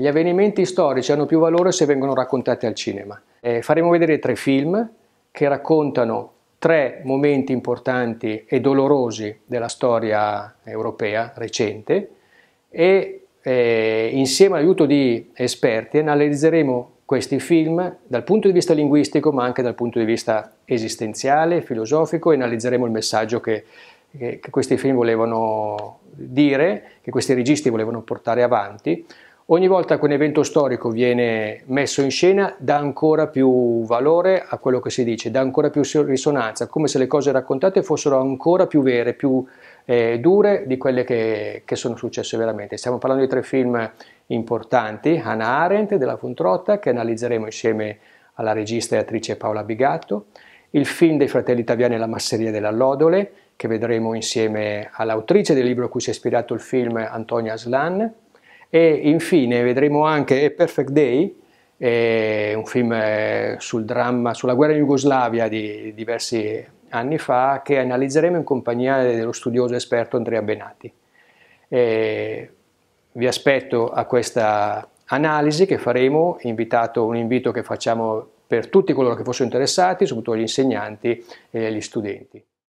Gli avvenimenti storici hanno più valore se vengono raccontati al cinema. Eh, faremo vedere tre film che raccontano tre momenti importanti e dolorosi della storia europea recente e eh, insieme all'aiuto di esperti analizzeremo questi film dal punto di vista linguistico ma anche dal punto di vista esistenziale, filosofico e analizzeremo il messaggio che, che, che questi film volevano dire, che questi registi volevano portare avanti Ogni volta che un evento storico viene messo in scena dà ancora più valore a quello che si dice, dà ancora più risonanza, come se le cose raccontate fossero ancora più vere, più eh, dure di quelle che, che, sono successe veramente. Stiamo parlando di tre film importanti, Hannah Arendt della Fontrotta, che analizzeremo insieme alla regista e attrice Paola Bigatto, il film dei fratelli italiani La masseria dell'allodole, che vedremo insieme all'autrice del libro a cui si è ispirato il film Antonia Aslan, e infine vedremo anche A Perfect Day, eh, un film eh, sul dramma, sulla guerra in Jugoslavia di diversi anni fa che analizzeremo in compagnia dello studioso esperto Andrea Benati. E vi aspetto a questa analisi che faremo, invitato, un invito che facciamo per tutti coloro che fossero interessati, soprattutto gli insegnanti e gli studenti.